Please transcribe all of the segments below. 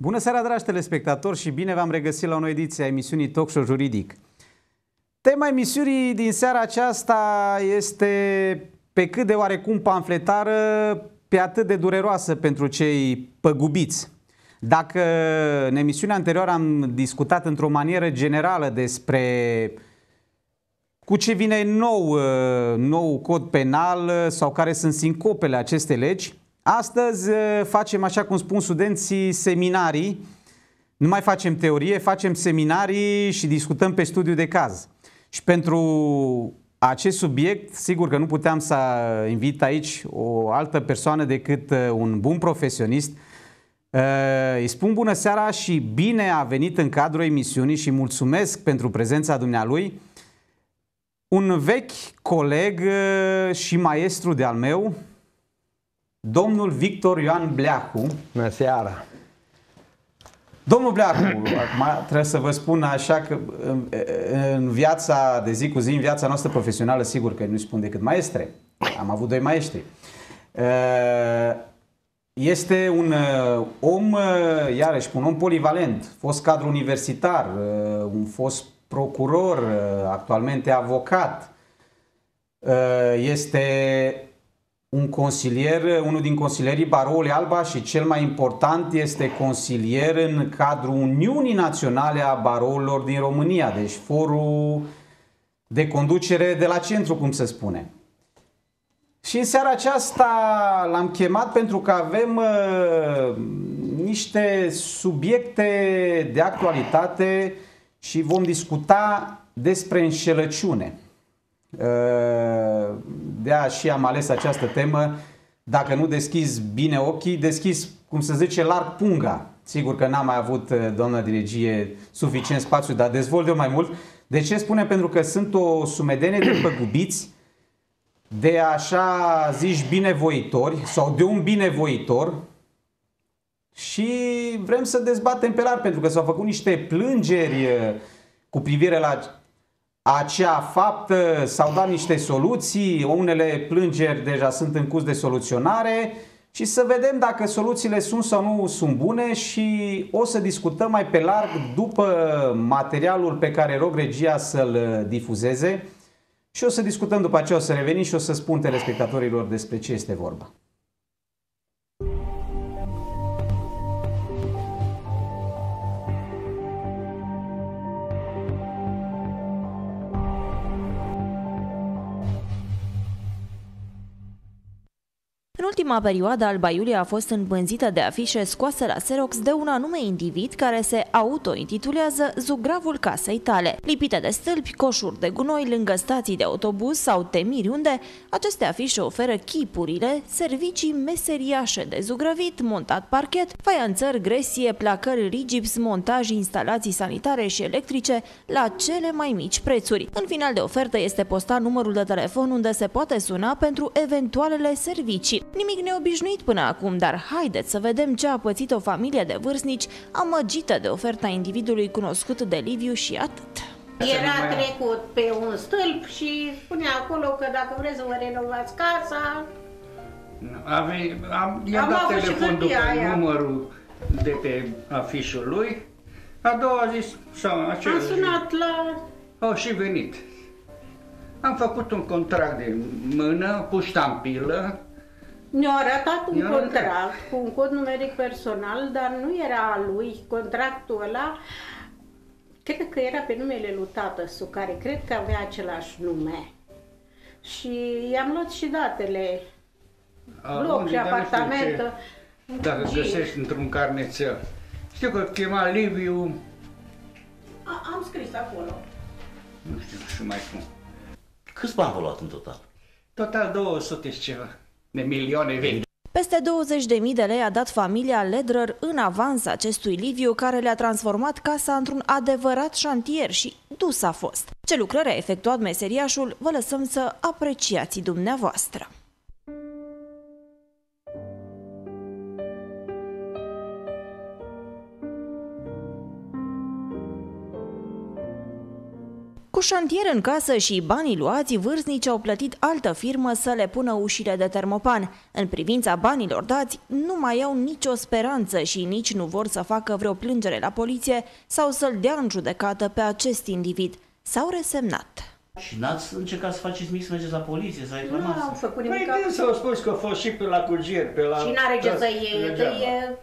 Bună seara, dragi telespectatori, și bine v-am regăsit la o nouă ediție a emisiunii Talk Show Juridic. Tema emisiunii din seara aceasta este pe cât de oarecum pamfletară, pe atât de dureroasă pentru cei păgubiți. Dacă în emisiunea anterioară am discutat într-o manieră generală despre cu ce vine nou, uh, nou cod penal uh, sau care sunt sincopele aceste legi, astăzi uh, facem, așa cum spun studenții, seminarii. Nu mai facem teorie, facem seminarii și discutăm pe studiu de caz. Și pentru acest subiect, sigur că nu puteam să invit aici o altă persoană decât un bun profesionist – Ă, îi spun bună seara și bine a venit în cadrul emisiunii și mulțumesc pentru prezența dumnealui. Un vechi coleg ă, și maestru de-al meu, domnul Victor Ioan Bleacu. Bună seara! Domnul Bleacu, acum trebuie să vă spun așa că în viața de zi cu zi, în viața noastră profesională, sigur că nu spun decât maestre. Am avut doi maestri. Ă, este un uh, om, uh, iarăși, un om polivalent, fost cadru universitar, uh, un fost procuror, actualmente avocat. Este un consilier, unul din consilierii Baroului Alba și cel mai important este consilier în cadrul Uniunii Naționale a Barourilor din România, deci forul de conducere de la centru, cum se spune. Și în seara aceasta l-am chemat pentru că avem uh, niște subiecte de actualitate și vom discuta despre înșelăciune. Uh, de a și am ales această temă. Dacă nu deschizi bine ochii, deschizi, cum se zice, larg punga. Sigur că n-am mai avut, uh, doamna regie, suficient spațiu, dar dezvolt eu mai mult. De ce spune? Pentru că sunt o sumedenie de păgubiți de așa zici binevoitori sau de un binevoitor și vrem să dezbatem pe larg pentru că s-au făcut niște plângeri uh, cu privire la acea faptă, s-au dat niște soluții, unele plângeri deja sunt în curs de soluționare și să vedem dacă soluțiile sunt sau nu sunt bune și o să discutăm mai pe larg după materialul pe care rog regia să-l difuzeze și o să discutăm după aceea, o să revenim și o să spun telespectatorilor despre ce este vorba. În ultima perioadă, Alba Iulia a fost îmbânzită de afișe scoase la Xerox de un anume individ care se autointitulează Zugravul casei tale. Lipite de stâlpi, coșuri de gunoi lângă stații de autobuz sau temiri unde, aceste afișe oferă chipurile, servicii meseriașe de zugravit, montat parchet, faianțări, gresie, placări, rigips, montaj, instalații sanitare și electrice la cele mai mici prețuri. În final de ofertă este postat numărul de telefon unde se poate suna pentru eventualele servicii. Nimic neobișnuit până acum, dar haideți să vedem ce a pățit o familie de vârstnici amăgită de oferta individului cunoscut de Liviu și atât. Era trecut pe un stâlp și spunea acolo că dacă vreți să vă renovați casa... Ave, am, i-am dat telefon după aia. numărul de pe afișul lui. A doua a zis... Sau, a sunat la... Au și venit. Am făcut un contract de mână cu ștampilă, ne-a arătat un Iar contract cu un cod numeric personal, dar nu era a lui. Contractul ăla, cred că era pe numele lui tată su, care cred că avea același nume. Și i-am luat și datele, a, loc unde, și apartament. Dacă și... găsești într-un carnețel. Știu că chema Liviu... A, am scris acolo. Nu știu ce mai cum. Câți bani v-a luat în total? Total 200 și ceva de milioane vechi. Peste 20.000 de lei a dat familia Ledrăr în avans acestui Liviu, care le-a transformat casa într-un adevărat șantier și dus a fost. Ce lucrări a efectuat meseriașul, vă lăsăm să apreciați dumneavoastră. Cu șantier în casă și banii luați, vârstnici au plătit altă firmă să le pună ușile de termopan. În privința banilor dați, nu mai au nicio speranță și nici nu vor să facă vreo plângere la poliție sau să-l dea în judecată pe acest individ. S-au resemnat. Și n-ați încercat să faceți mic, să mergeți la poliție, să nu, Nu au făcut nimic. Păi bine s-au spus că a fost și pe la curgier, pe la... Și n-are ce să iei, că e...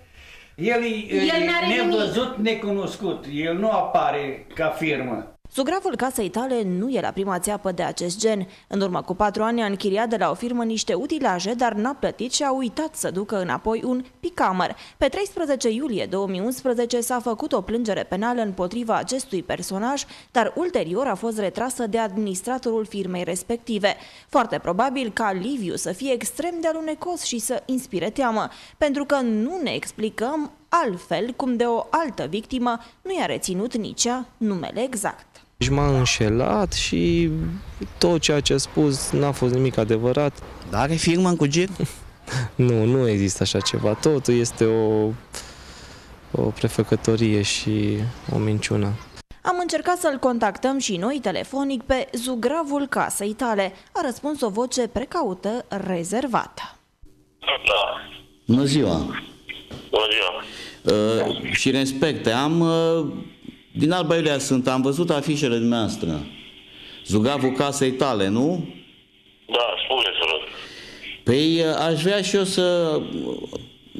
El e, el nevăzut, nimic. necunoscut, el nu apare ca firmă. Zugravul casei tale nu era prima țeapă de acest gen. În urmă cu patru ani a închiriat de la o firmă niște utilaje, dar n-a plătit și a uitat să ducă înapoi un picamăr. Pe 13 iulie 2011 s-a făcut o plângere penală împotriva acestui personaj, dar ulterior a fost retrasă de administratorul firmei respective. Foarte probabil ca Liviu să fie extrem de alunecos și să inspire teamă, pentru că nu ne explicăm altfel cum de o altă victimă nu i-a reținut nici ea numele exact. Și m-a înșelat și tot ceea ce a spus n-a fost nimic adevărat. Dar are firmă în Cugir? nu, nu există așa ceva. Totul este o, o prefăcătorie și o minciună. Am încercat să-l contactăm și noi telefonic pe zugravul casei tale. A răspuns o voce precaută, rezervată. Da. Bună ziua! Bună ziua! Uh, și respecte, am uh din Alba Iulia sunt, am văzut afișele dumneavoastră. Zugavul casei tale, nu? Da, spuneți rog. Păi uh, aș vrea și eu să uh,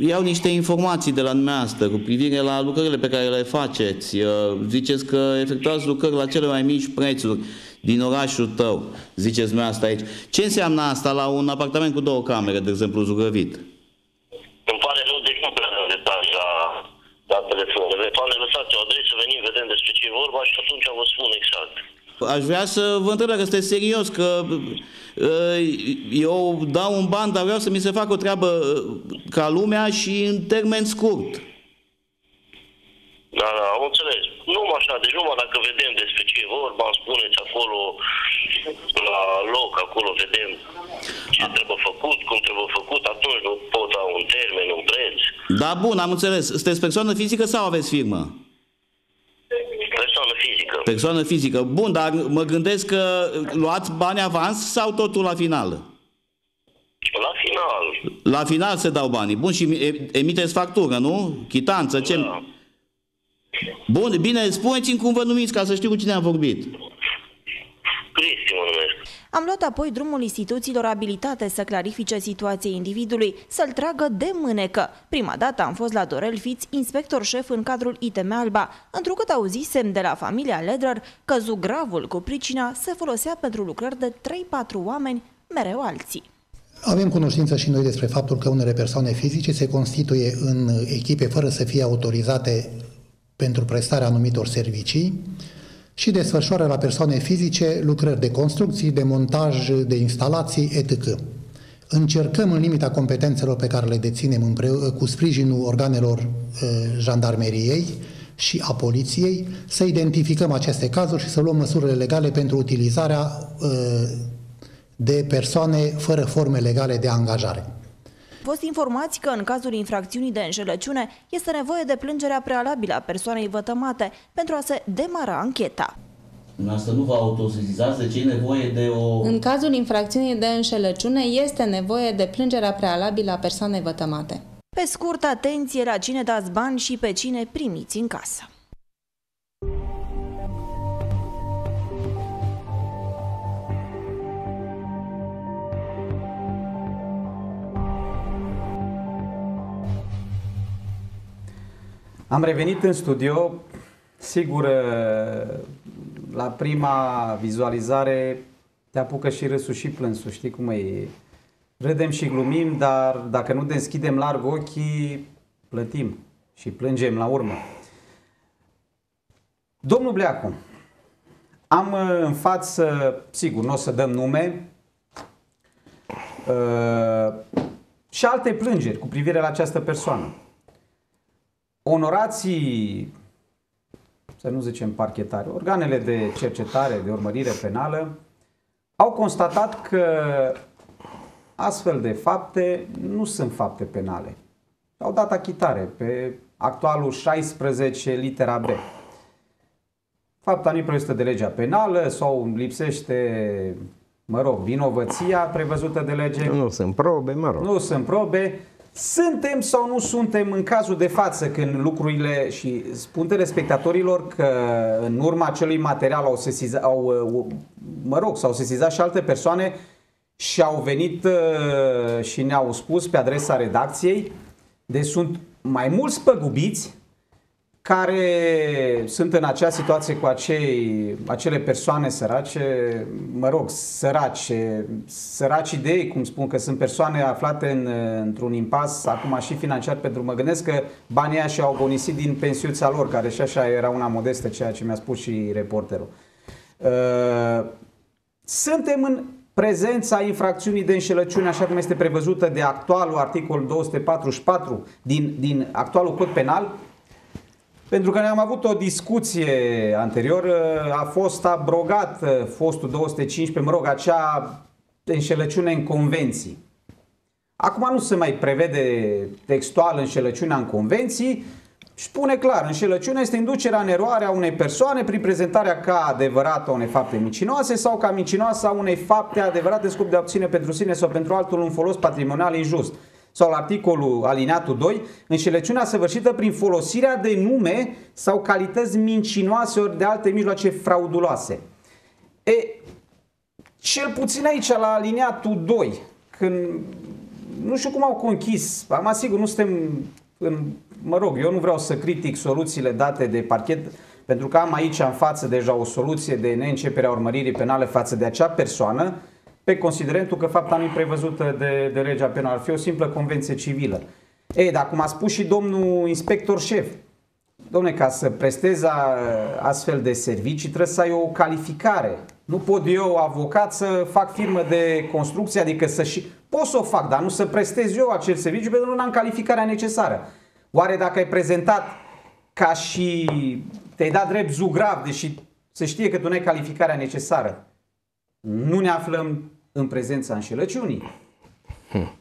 iau niște informații de la dumneavoastră cu privire la lucrările pe care le faceți. Uh, ziceți că efectuați lucrări la cele mai mici prețuri din orașul tău, ziceți dumneavoastră aici. Ce înseamnă asta la un apartament cu două camere, de exemplu, zugrăvit? Îmi pare rău, deci nu prea am detalii la datele despre ce e vorba și atunci vă spun exact. Aș vrea să vă întreb dacă sunteți serios, că uh, eu dau un ban, dar vreau să mi se facă o treabă uh, ca lumea și în termen scurt. Da, da, am înțeles. Nu așa, deci numai dacă vedem despre ce e vorba, spuneți acolo, la loc, acolo vedem ce A. trebuie făcut, cum trebuie făcut, atunci nu pot da un termen, un preț. Da, bun, am înțeles. Sunteți persoană fizică sau aveți firmă? Persoană fizică. Persoană fizică. Bun, dar mă gândesc că luați bani avans sau totul la final? La final. La final se dau banii. Bun, și emiteți factură, nu? Chitanță, ce... Da. Bun, bine, spuneți-mi cum vă numiți, ca să știu cu cine am vorbit. Cristi mă am luat apoi drumul instituțiilor abilitate să clarifice situația individului, să-l tragă de mânecă. Prima dată am fost la Dorel Fiț, inspector șef în cadrul ITM Alba, întrucât auzisem de la familia Ledrer că zugravul cu pricina se folosea pentru lucrări de 3-4 oameni, mereu alții. Avem cunoștință și noi despre faptul că unele persoane fizice se constituie în echipe fără să fie autorizate pentru prestarea anumitor servicii, și desfășoară la persoane fizice lucrări de construcții, de montaj, de instalații, etc. Încercăm în limita competențelor pe care le deținem cu sprijinul organelor uh, jandarmeriei și a poliției să identificăm aceste cazuri și să luăm măsurile legale pentru utilizarea uh, de persoane fără forme legale de angajare. Fost informați că în cazul infracțiunii de înșelăciune este nevoie de plângerea prealabilă a persoanei vătămate pentru a se demara ancheta. nu vă de deci ce e nevoie de o... În cazul infracțiunii de înșelăciune este nevoie de plângerea prealabilă a persoanei vătămate. Pe scurt, atenție la cine dați bani și pe cine primiți în casă. Am revenit în studio, sigur, ă, la prima vizualizare te apucă și râsul și plânsul, știi cum e. Râdem și glumim, dar dacă nu deschidem larg ochii, plătim și plângem la urmă. Domnul Bleacu, am ă, în față, sigur, nu o să dăm nume, ă, și alte plângeri cu privire la această persoană onorații, să nu zicem parchetari, organele de cercetare, de urmărire penală, au constatat că astfel de fapte nu sunt fapte penale. Au dat achitare pe actualul 16 litera B. Fapta nu este de legea penală sau lipsește, mă rog, vinovăția prevăzută de lege. Nu sunt probe, mă rog. Nu sunt probe. Suntem sau nu suntem în cazul de față când lucrurile și spun telespectatorilor că în urma acelui material au sesizat, au, uh, mă rog, s-au sesizat și alte persoane și au venit uh, și ne-au spus pe adresa redacției de deci sunt mai mulți păgubiți care sunt în acea situație cu acei, acele persoane sărace, mă rog, sărace, săraci ei, cum spun, că sunt persoane aflate în, într-un impas, acum și financiar, pentru mă gândesc că banii aia și-au gonisit din pensiuța lor, care și așa era una modestă, ceea ce mi-a spus și reporterul. Uh, suntem în prezența infracțiunii de înșelăciune, așa cum este prevăzută de actualul articol 244 din, din actualul cod penal, pentru că ne-am avut o discuție anterior, ă, a fost abrogat ă, fostul 215, mă rog, acea înșelăciune în convenții. Acum nu se mai prevede textual înșelăciunea în convenții, spune clar, înșelăciunea este inducerea în eroare a unei persoane prin prezentarea ca adevărată unei fapte mincinoase sau ca mincinoasă a unei fapte adevărate scop de a obține pentru sine sau pentru altul un folos patrimonial injust sau la articolul alineatul 2, înșelăciunea săvârșită prin folosirea de nume sau calități mincinoase ori de alte mijloace frauduloase. E, cel puțin aici la alineatul 2, când nu știu cum au conchis, am asigur, nu suntem în, mă rog, eu nu vreau să critic soluțiile date de parchet, pentru că am aici în față deja o soluție de neîncepere a urmăririi penale față de acea persoană, pe considerentul că fapta prevăzută de, de legea penală ar fi o simplă convenție civilă. Ei, dar cum a spus și domnul inspector șef, domne, ca să prestezi uh, astfel de servicii trebuie să ai o calificare. Nu pot eu, avocat, să fac firmă de construcție, adică să și... Pot să o fac, dar nu să prestez eu acel serviciu pentru că nu am calificarea necesară. Oare dacă ai prezentat ca și te-ai dat drept zugrav, deși se știe că tu nu ai calificarea necesară, nu ne aflăm în prezența înșelăciunii. Hmm.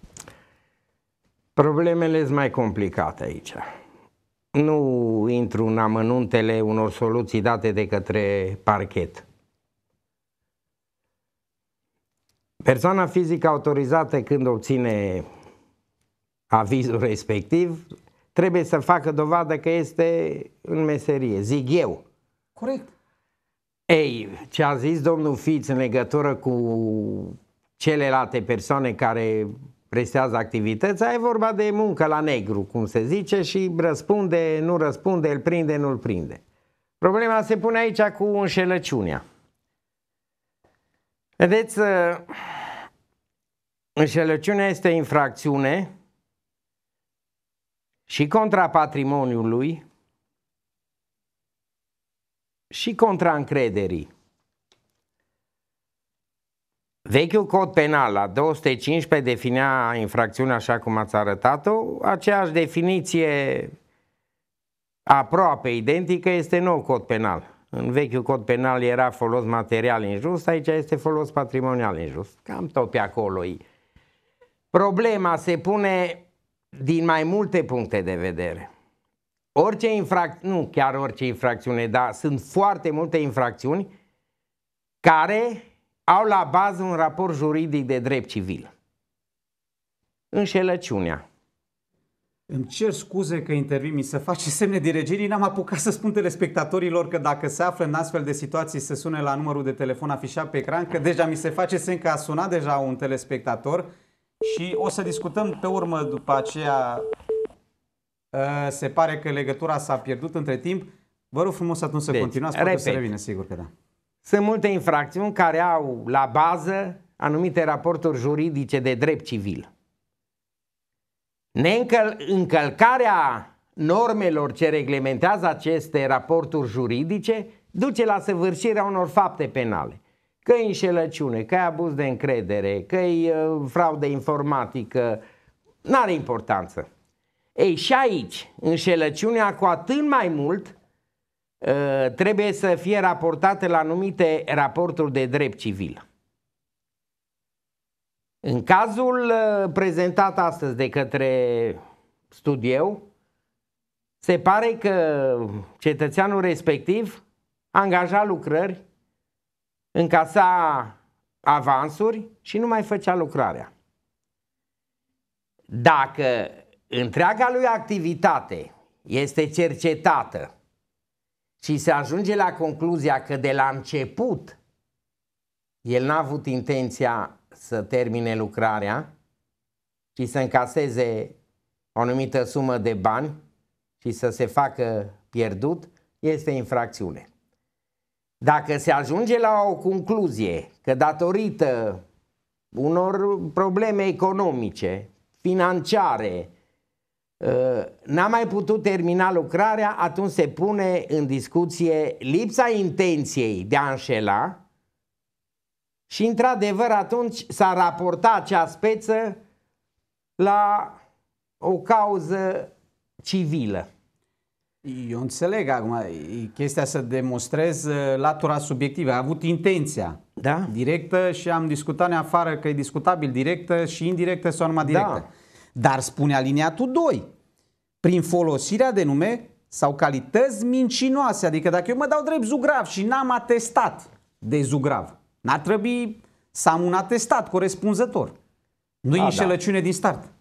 Problemele sunt mai complicate aici. Nu intru în amănuntele unor soluții date de către parchet. Persoana fizică autorizată când obține avizul respectiv trebuie să facă dovadă că este în meserie, zic eu. Corect. Ei, ce a zis domnul Fiț în legătură cu celelalte persoane care prestează activități, e vorba de muncă la negru, cum se zice, și răspunde, nu răspunde, îl prinde, nu-l prinde. Problema se pune aici cu înșelăciunea. Vedeți, ă, înșelăciunea este infracțiune și contra patrimoniului și contra încrederii. Vechiul cod penal la 215 definea infracțiunea așa cum ați arătat-o, aceeași definiție aproape identică este nou cod penal. În vechiul cod penal era folos material injust, aici este folos patrimonial injust. Cam tot pe acolo -i. Problema se pune din mai multe puncte de vedere. Orice infracțiune, nu chiar orice infracțiune, dar sunt foarte multe infracțiuni care au la bază un raport juridic de drept civil. Înșelăciunea. Îmi cer scuze că intervin, mi se face semne de regenii, n-am apucat să spun telespectatorilor că dacă se află în astfel de situații să sune la numărul de telefon afișat pe ecran, că deja mi se face semn că a sunat deja un telespectator și o să discutăm pe urmă după aceea. Ă, se pare că legătura s-a pierdut între timp. Vă rog frumos atunci să deci, continuați, poate repet. să revină, sigur că da. Sunt multe infracțiuni care au la bază anumite raporturi juridice de drept civil. Neîncăl- încălcarea normelor ce reglementează aceste raporturi juridice duce la săvârșirea unor fapte penale. Că e înșelăciune, că e abuz de încredere, că e uh, fraudă informatică, n-are importanță. Ei, și aici, înșelăciunea cu atât mai mult Eh, trebuie să fie raportate la anumite raporturi de drept civil. În cazul eh, prezentat astăzi de către studiu, se pare că cetățeanul respectiv angaja lucrări, încasa avansuri și nu mai făcea lucrarea. Dacă întreaga lui activitate este cercetată și se ajunge la concluzia că de la început el n-a avut intenția să termine lucrarea, ci să încaseze o anumită sumă de bani și să se facă pierdut, este infracțiune. Dacă se ajunge la o concluzie că datorită unor probleme economice, financiare, Ă, n-a mai putut termina lucrarea, atunci se pune în discuție lipsa intenției de a înșela și într-adevăr atunci s-a raportat acea speță la o cauză civilă. Eu înțeleg acum, chestia să demonstrez ă, latura subiectivă. A avut intenția da? directă și am discutat neafară afară că e discutabil directă și indirectă sau numai da. directă. Da. Dar spune aliniatul 2, prin folosirea de nume sau calități mincinoase, adică dacă eu mă dau drept zugrav și n-am atestat de zugrav, n-ar trebui să am un atestat corespunzător. Nu-i da, da. înșelăciune da. din start.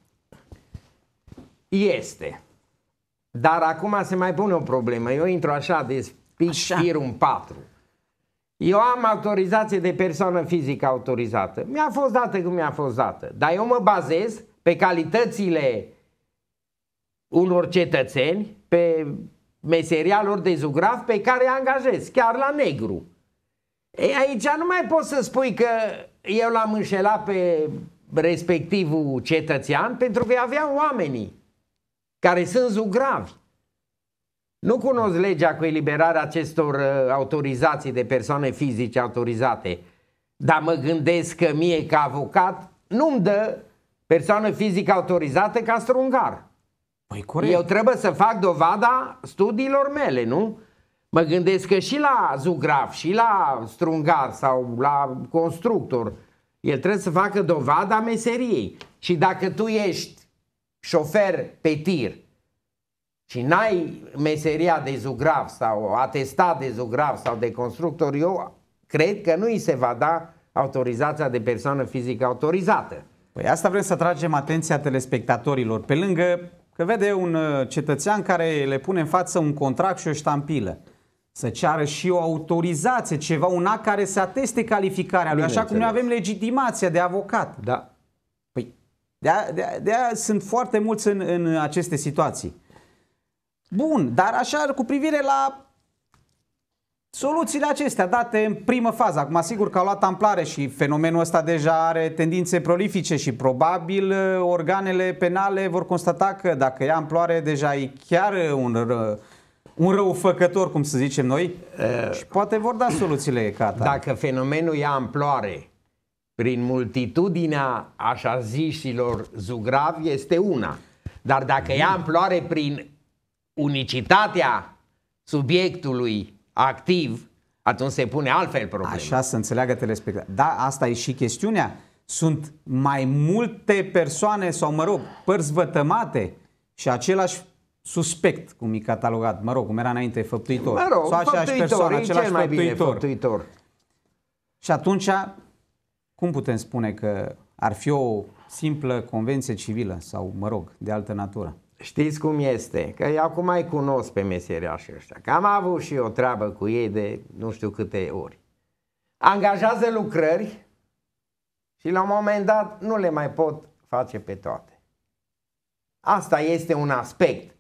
Este. Dar acum se mai pune o problemă. Eu intru așa de pic un patru. 4. Eu am autorizație de persoană fizică autorizată. Mi-a fost dată cum mi-a fost dată. Dar eu mă bazez pe calitățile unor cetățeni, pe meseria lor de zugraf, pe care îi angajez, chiar la negru. E, aici nu mai pot să spui că eu l-am înșelat pe respectivul cetățean pentru că aveam oamenii care sunt zugravi. Nu cunosc legea cu eliberarea acestor uh, autorizații de persoane fizice autorizate, dar mă gândesc că mie ca avocat nu-mi dă persoană fizică autorizată ca strungar. Păi corect. Eu trebuie să fac dovada studiilor mele, nu? Mă gândesc că și la zugraf, și la strungar sau la constructor, el trebuie să facă dovada meseriei. Și dacă tu ești șofer pe tir și n-ai meseria de zugraf sau atestat de zugraf sau de constructor, eu cred că nu îi se va da autorizația de persoană fizică autorizată. Păi asta vrem să tragem atenția telespectatorilor, pe lângă că vede un uh, cetățean care le pune în față un contract și o ștampilă. Să ceară și o autorizație, ceva, un act care să ateste calificarea lui, așa cum noi avem legitimația de avocat. Da. Păi, de-aia de de sunt foarte mulți în, în aceste situații. Bun, dar așa cu privire la Soluțiile acestea date în primă fază, acum sigur că au luat amplare și fenomenul ăsta deja are tendințe prolifice și probabil uh, organele penale vor constata că dacă ia amploare deja e chiar un, un răufăcător, cum să zicem noi, uh, și poate vor da soluțiile ca Dacă fenomenul ia amploare prin multitudinea așa zișilor zugrav, este una, dar dacă ia mm. amploare prin unicitatea subiectului activ, atunci se pune altfel problema. Așa să înțeleagă telespectatorul. Da, asta e și chestiunea. Sunt mai multe persoane sau, mă rog, părți vătămate și același suspect, cum e catalogat, mă rog, cum era înainte, făptuitor. Mă rog, sau aceeași făptuitor, persoană, același mai făptuitor. Bine, făptuitor. Și atunci, cum putem spune că ar fi o simplă convenție civilă sau, mă rog, de altă natură? Știți cum este? Că eu acum mai cunosc pe meseriașii ăștia. Că am avut și o treabă cu ei de nu știu câte ori. Angajează lucrări și la un moment dat nu le mai pot face pe toate. Asta este un aspect.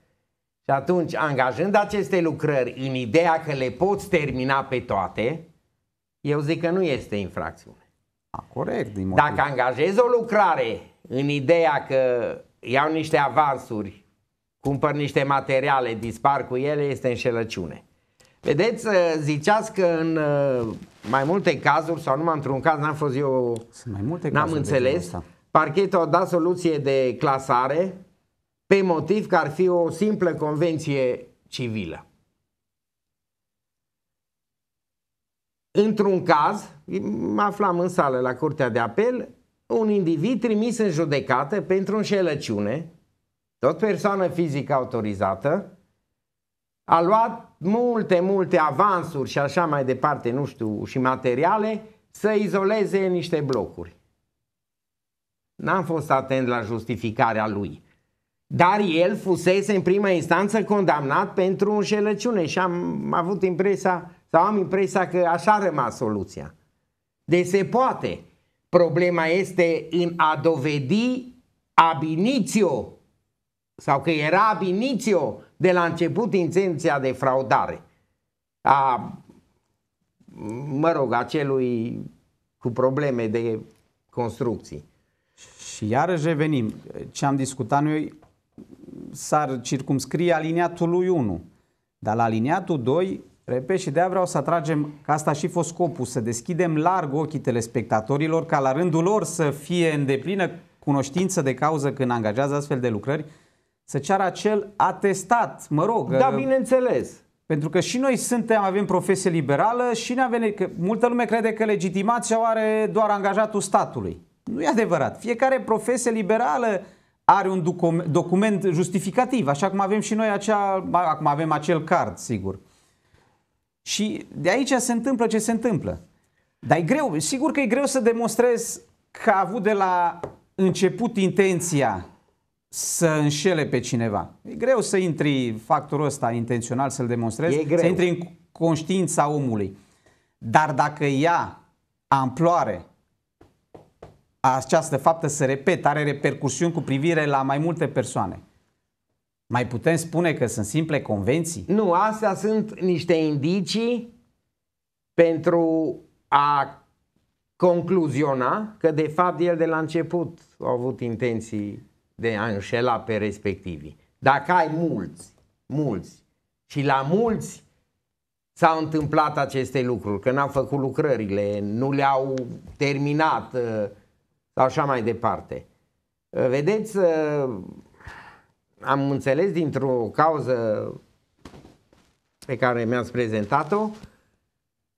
Și atunci, angajând aceste lucrări în ideea că le poți termina pe toate, eu zic că nu este infracțiune. A, corect. Din motiv. Dacă angajezi o lucrare în ideea că iau niște avansuri cumpăr niște materiale, dispar cu ele, este înșelăciune. Vedeți, uh, ziceați că în uh, mai multe cazuri, sau numai într-un caz, n-am fost eu, Sunt mai multe n-am înțeles, parchetul a dat soluție de clasare pe motiv că ar fi o simplă convenție civilă. Într-un caz, mă aflam în sală la Curtea de Apel, un individ trimis în judecată pentru înșelăciune tot persoană fizică autorizată, a luat multe, multe avansuri și așa mai departe, nu știu, și materiale, să izoleze niște blocuri. N-am fost atent la justificarea lui. Dar el fusese în prima instanță condamnat pentru înșelăciune și am avut impresia, sau am impresia că așa a rămas soluția. Deci se poate. Problema este în a dovedi ab sau că era ab de la început intenția de fraudare a, mă rog, acelui cu probleme de construcții. Și iarăși revenim, ce am discutat noi s-ar circumscrie aliniatul lui 1, dar la aliniatul 2, repet, și de-aia vreau să atragem, că asta a și fost scopul, să deschidem larg ochii telespectatorilor ca la rândul lor să fie în deplină cunoștință de cauză când angajează astfel de lucrări, să ceară acel atestat, mă rog. Da, uh, bineînțeles. Pentru că și noi suntem, avem profesie liberală și ne avem, că multă lume crede că legitimația o are doar angajatul statului. Nu e adevărat. Fiecare profesie liberală are un document justificativ, așa cum avem și noi acea, acum avem acel card, sigur. Și de aici se întâmplă ce se întâmplă. Dar e greu, sigur că e greu să demonstrezi că a avut de la început intenția să înșele pe cineva. E greu să intri factorul ăsta intențional, să-l demonstrezi, să intri în conștiința omului. Dar dacă ea amploare această faptă se repet, are repercusiuni cu privire la mai multe persoane. Mai putem spune că sunt simple convenții? Nu, astea sunt niște indicii pentru a concluziona că de fapt el de la început a avut intenții de a înșela pe respectivii. Dacă ai mulți, mulți și la mulți s-au întâmplat aceste lucruri, că n-au făcut lucrările, nu le-au terminat uh, sau așa mai departe. Uh, vedeți, uh, am înțeles dintr-o cauză pe care mi-ați prezentat-o,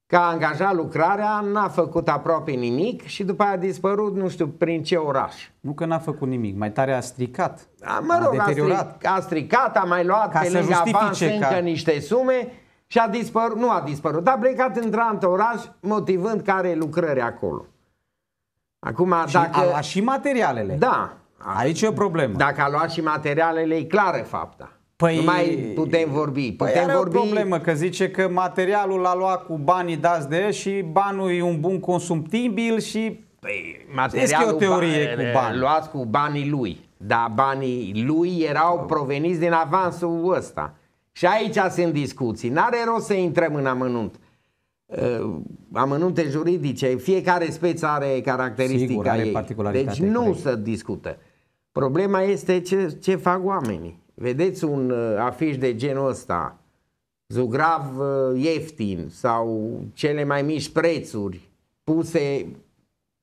că a angajat lucrarea, n-a făcut aproape nimic și după aia a dispărut nu știu prin ce oraș. Nu că n-a făcut nimic, mai tare a stricat. A, mă rog, a, deteriorat. a, stric, a stricat, a mai luat ca pe lângă avans ca... încă niște sume și a dispărut, nu a dispărut, a plecat într-alt oraș motivând că are lucrări acolo. Acum, și dacă... a luat și materialele. Da. Aici e o problemă. Dacă a luat și materialele, e clară fapta. Păi, nu mai putem vorbi. Păi putem păi vorbi... o problemă, că zice că materialul l-a luat cu banii dați de el și banul e un bun consumtibil și... Păi, materialul o teorie ba... cu bani. luați cu banii lui. Dar banii lui erau proveniți din avansul ăsta. Și aici sunt discuții. N-are rost să intrăm în amănunt. Uh, amănunte juridice, fiecare speț are caracteristica Sigur, are ei. Deci nu corect. se discută. Problema este ce, ce fac oamenii vedeți un uh, afiș de genul ăsta, zugrav uh, ieftin sau cele mai mici prețuri puse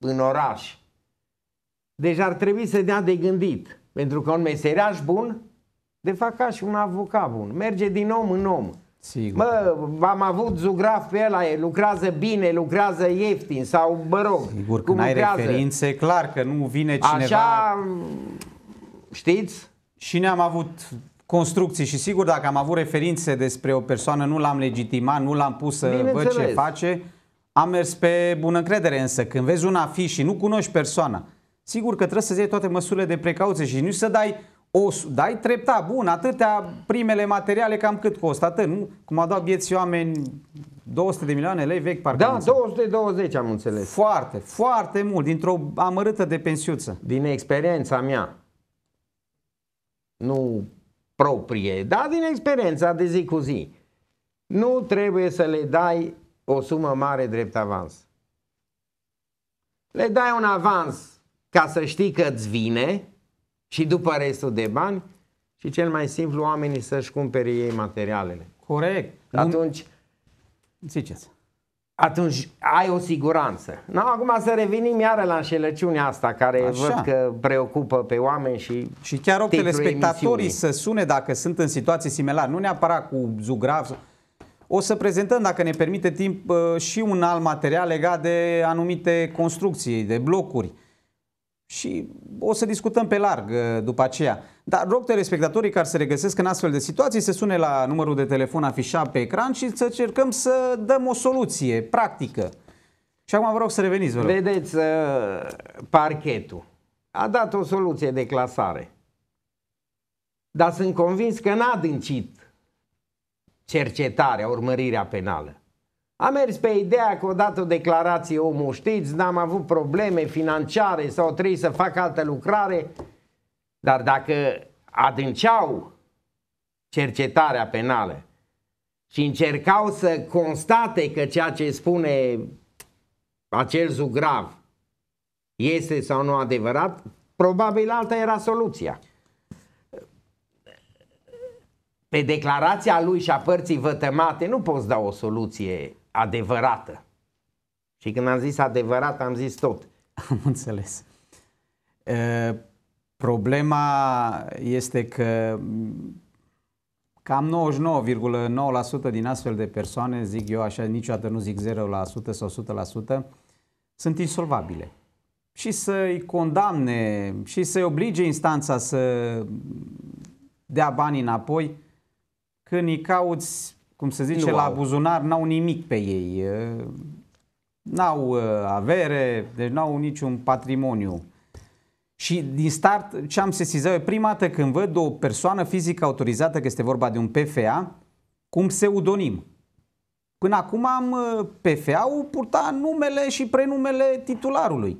în oraș, deci ar trebui să dea de gândit, pentru că un meseriaș bun, de fapt ca și un avocat bun, merge din om în om. Sigur. Bă, am avut zugraf pe ăla, lucrează bine, lucrează ieftin sau, mă rog, Sigur, când ai referințe, clar că nu vine cineva... Așa, știți? și ne-am avut construcții și sigur dacă am avut referințe despre o persoană, nu l-am legitimat, nu l-am pus să văd ce face, am mers pe bună încredere, însă când vezi un afiș și nu cunoști persoana, sigur că trebuie să-ți iei toate măsurile de precauție și nu să dai o, dai trepta, bun, atâtea primele materiale cam cât costă, atât, nu? Cum au dat vieții oameni 200 de milioane lei vechi, parcă Da, am 220 am înțeles. Foarte, foarte mult, dintr-o amărâtă de pensiuță. Din experiența mea, nu proprie, dar din experiența de zi cu zi. Nu trebuie să le dai o sumă mare drept avans. Le dai un avans ca să știi că îți vine și după restul de bani și cel mai simplu oamenii să-și cumpere ei materialele. Corect. Atunci, ziceți atunci ai o siguranță. No, acum să revenim iară la înșelăciunea asta care Așa. văd că preocupă pe oameni și Și chiar rog telespectatorii emisiunii. să sune dacă sunt în situații similare, nu neapărat cu zugrav. O să prezentăm, dacă ne permite timp, uh, și un alt material legat de anumite construcții, de blocuri și o să discutăm pe larg uh, după aceea. Dar rog telespectatorii care se regăsesc în astfel de situații să sune la numărul de telefon afișat pe ecran și să cercăm să dăm o soluție practică. Și acum vă rog să reveniți. Vă rog. Vedeți, uh, parchetul a dat o soluție de clasare. Dar sunt convins că n-a adâncit cercetarea, urmărirea penală. A mers pe ideea că odată o declarație omul știți, n-am avut probleme financiare sau trebuie să fac altă lucrare, dar dacă adânceau cercetarea penală și încercau să constate că ceea ce spune acel zugrav este sau nu adevărat, probabil alta era soluția. Pe declarația lui și a părții vătămate nu poți da o soluție adevărată. Și când am zis adevărat, am zis tot. Am înțeles. problema este că cam 99,9% din astfel de persoane, zic eu așa, niciodată nu zic 0% sau 100%, sunt insolvabile. Și să-i condamne și să-i oblige instanța să dea banii înapoi, când îi cauți cum se zice, nu la au. buzunar n-au nimic pe ei. N-au avere, deci n-au niciun patrimoniu. Și din start ce am sesizat eu prima dată când văd o persoană fizică autorizată, că este vorba de un PFA, cu un pseudonim. Până acum am PFA-ul purta numele și prenumele titularului.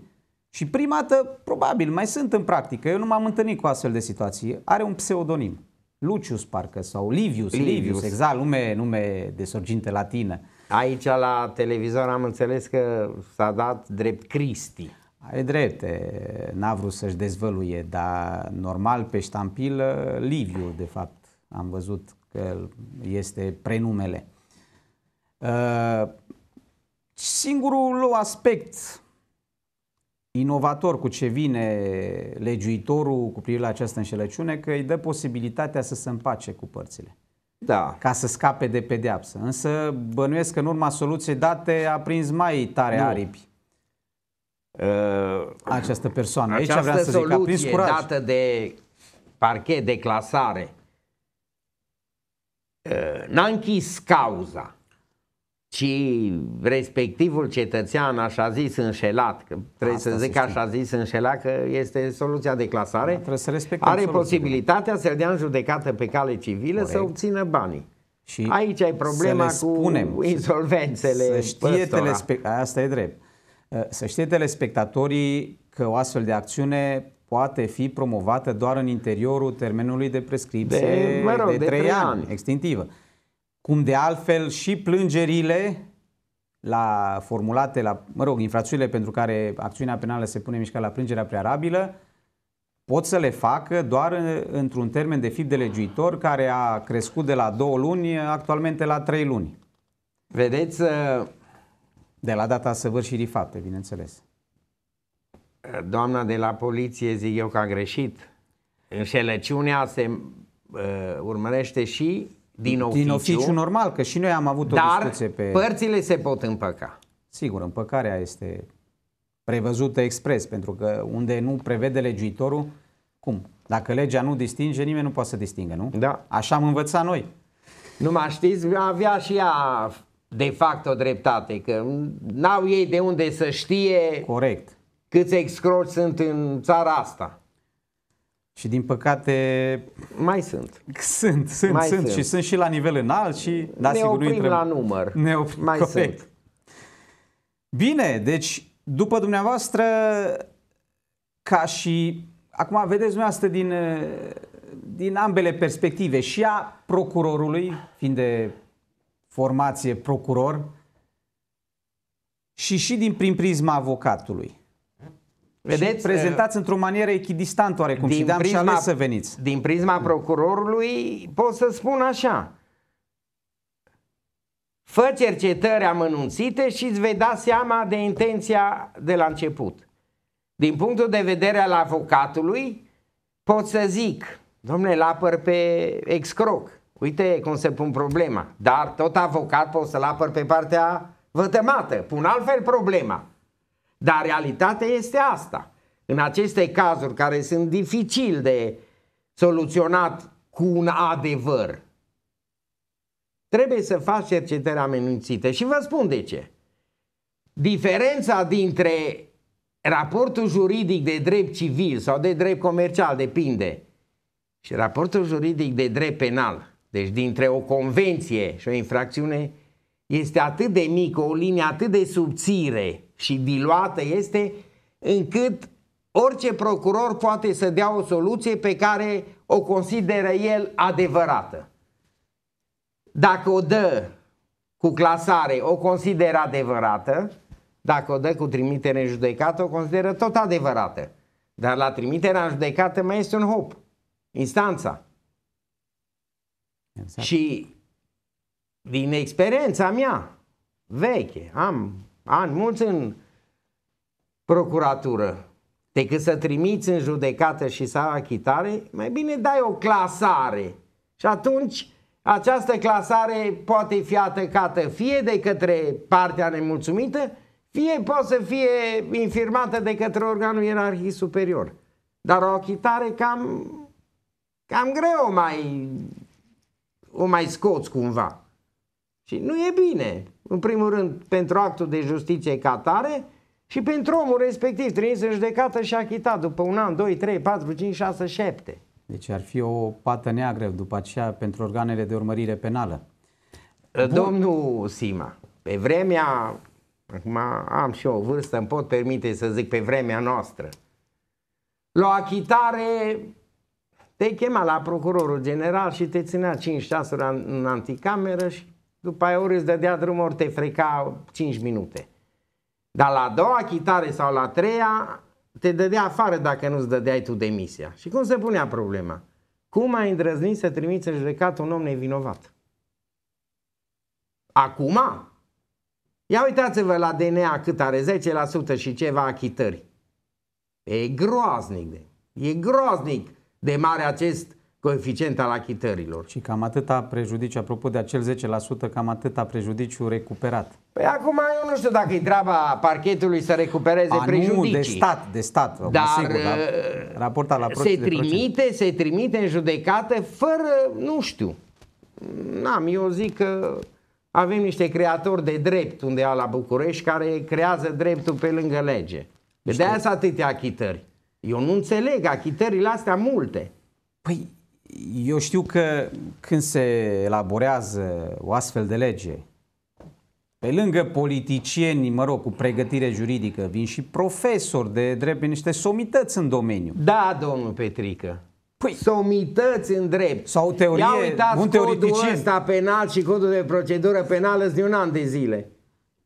Și prima dată, probabil, mai sunt în practică, eu nu m-am întâlnit cu astfel de situații, are un pseudonim. Lucius parcă sau Livius, Livius, Livius exact, nume, nume de sorginte latină. Aici la televizor am înțeles că s-a dat drept Cristi. Ai drepte, n-a vrut să-și dezvăluie, dar normal pe ștampil Liviu, de fapt, am văzut că este prenumele. Uh, singurul aspect inovator cu ce vine legiuitorul cu privire la această înșelăciune, că îi dă posibilitatea să se împace cu părțile. Da. Ca să scape de pedeapsă. Însă bănuiesc că în urma soluției date a prins mai tare nu. aripi. Uh, această persoană. Această Aici vreau să zic, a prins curaj. dată de parchet de clasare uh, n-a închis cauza ci respectivul cetățean așa zis înșelat, că trebuie Asta să zic așa zis înșelat că este soluția de clasare, da, să are posibilitatea să-l dea în judecată pe cale civilă Corect. să obțină banii. Și Aici e ai problema spunem, cu insolvențele. Să știe Asta e drept. Ă, să știe telespectatorii că o astfel de acțiune poate fi promovată doar în interiorul termenului de prescripție de, mă rog, de, 3 3 ani, ani extintivă cum de altfel și plângerile la formulate, la, mă rog, infracțiunile pentru care acțiunea penală se pune mișcare la plângerea prearabilă, pot să le facă doar într-un termen de fib de legiuitor care a crescut de la două luni, actualmente la trei luni. Vedeți? Uh, de la data săvârșirii fapte, bineînțeles. Doamna de la poliție zic eu că a greșit. Înșelăciunea se uh, urmărește și din oficiu. Din oficiu normal, că și noi am avut o dar discuție pe... dar părțile se pot împăca. Sigur, împăcarea este prevăzută expres, pentru că unde nu prevede legiuitorul, cum? Dacă legea nu distinge, nimeni nu poate să distingă, nu? Da. Așa am învățat noi. Nu mă știți, avea și ea de fapt o dreptate, că n-au ei de unde să știe Corect. câți excroci sunt în țara asta. Și din păcate... Mai sunt. Sunt, sunt, mai sunt, sunt. Și sunt și la nivel înalt și... Da, ne sigur, oprim la număr. Ne oprim, mai corect. sunt. Bine, deci după dumneavoastră, ca și... Acum vedeți dumneavoastră din, din ambele perspective, și a procurorului, fiind de formație procuror, și și din prin prisma avocatului. Vedeți? prezentați într-o manieră echidistantă oarecum din și de-am prisma, și ales să veniți. Din prisma procurorului pot să spun așa. Fă cercetări amănunțite și îți vei da seama de intenția de la început. Din punctul de vedere al avocatului, pot să zic, domnule, l apăr pe excroc. Uite cum se pun problema. Dar tot avocat pot să-l apăr pe partea vătămată. Pun altfel problema. Dar realitatea este asta. În aceste cazuri care sunt dificil de soluționat cu un adevăr, trebuie să faci cercetări amenințite. Și vă spun de ce. Diferența dintre raportul juridic de drept civil sau de drept comercial, depinde, și raportul juridic de drept penal, deci dintre o convenție și o infracțiune, este atât de mică, o linie atât de subțire, și diluată este încât orice procuror poate să dea o soluție pe care o consideră el adevărată. Dacă o dă cu clasare, o consideră adevărată, dacă o dă cu trimitere în judecată, o consideră tot adevărată. Dar la trimiterea în judecată mai este un hop, instanța. Exact. Și din experiența mea veche, am ani mulți în procuratură, decât să trimiți în judecată și să ai achitare, mai bine dai o clasare. Și atunci această clasare poate fi atăcată fie de către partea nemulțumită, fie poate să fie infirmată de către organul ierarhii superior. Dar o achitare cam, cam greu mai, o mai scoți cumva. Și nu e bine, în primul rând, pentru actul de justiție ca tare și pentru omul respectiv, trimis în judecată și achitat după un an, 2, 3, 4, 5, 6, 7. Deci ar fi o pată neagră după aceea pentru organele de urmărire penală. Ă, Bun. Domnul Sima, pe vremea, acum am și eu o vârstă, îmi pot permite să zic pe vremea noastră, la achitare te chema la procurorul general și te ținea 5-6 ori în anticameră și după aia ori îți dădea drum, ori te freca 5 minute. Dar la a doua chitare sau la a treia te dădea afară dacă nu-ți dădeai tu demisia. Și cum se punea problema? Cum ai îndrăznit să trimiți în judecat un om nevinovat? Acum? Ia uitați-vă la DNA cât are, 10% și ceva achitări. E groaznic de, e groaznic de mare acest coeficient al achitărilor. Și cam atâta prejudiciu, apropo de acel 10%, cam atâta prejudiciu recuperat. Păi acum eu nu știu dacă e treaba parchetului să recupereze A, prejudicii. Nu, de stat, de stat, dar sigur, la, da. uh, raportat la se trimite, se trimite în judecată fără, nu știu, n-am, eu zic că avem niște creatori de drept undeva la București care creează dreptul pe lângă lege. De deci aia sunt atâtea achitări. Eu nu înțeleg achitările astea multe. Păi eu știu că când se elaborează o astfel de lege, pe lângă politicieni, mă rog, cu pregătire juridică, vin și profesori de drept, niște somități în domeniu. Da, domnul Petrică. Păi, somități în drept. Sau teorie, Ia uitați un codul ăsta penal și codul de procedură penală de un an de zile.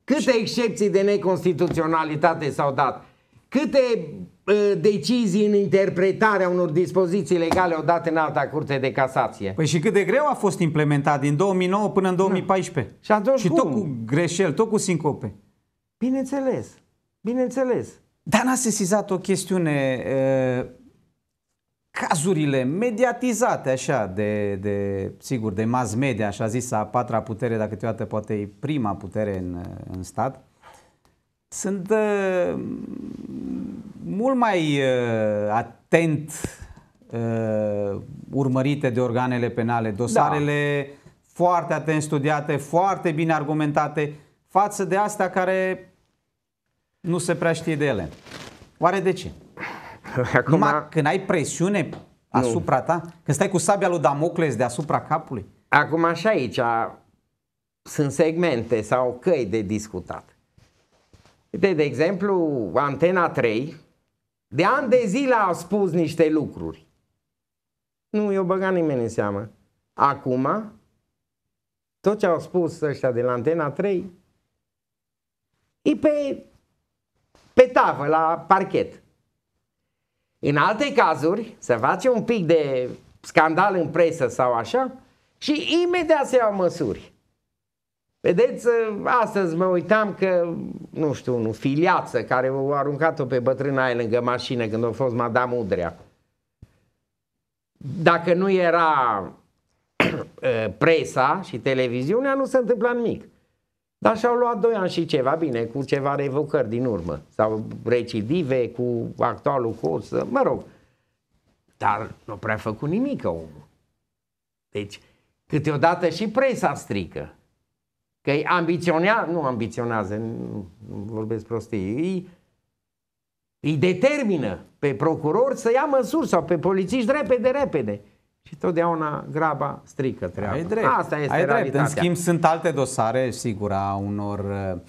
Câte și... excepții de neconstituționalitate s-au dat? Câte Ă, decizii în interpretarea unor dispoziții legale odată în alta curte de casație. Păi și cât de greu a fost implementat din 2009 până în 2014. Da. Și atunci Și tot cu greșeli, tot cu sincope. Bineînțeles, bineînțeles. Dar n-a sesizat o chestiune, e, ă, cazurile mediatizate așa de, de, sigur, de mass media, așa zis, a patra putere, dacă câteodată poate e prima putere în, în stat, sunt uh, mult mai uh, atent uh, urmărite de organele penale, da. dosarele da. foarte atent studiate, foarte bine argumentate, față de astea care nu se prea știe de ele. Oare de ce? Acum... Numai când ai presiune asupra nu. ta, când stai cu sabia lui Damocles deasupra capului. Acum așa aici, sunt segmente sau căi de discutat. Uite, de exemplu, Antena 3, de ani de zile a spus niște lucruri. Nu i-o băga nimeni în seamă. Acum, tot ce au spus ăștia de la Antena 3, e pe, pe tavă, la parchet. În alte cazuri, se face un pic de scandal în presă sau așa și imediat se iau măsuri. Vedeți, astăzi mă uitam că, nu știu, un filiață care a aruncat-o pe bătrâna aia lângă mașină când a fost Madame Udrea. Dacă nu era eh, presa și televiziunea, nu se întâmpla nimic. Dar și-au luat doi ani și ceva, bine, cu ceva revocări din urmă, sau recidive cu actualul curs, mă rog. Dar nu prea făcut nimic omul. Deci, câteodată și presa strică că îi ambiționează, nu ambiționează, nu vorbesc prostii, îi, îi determină pe procuror să ia măsuri sau pe polițiști repede, repede. Și totdeauna graba strică treaba. Ai drept. Asta este Ai realitatea. drept. În schimb, sunt alte dosare, sigur, a unor uh,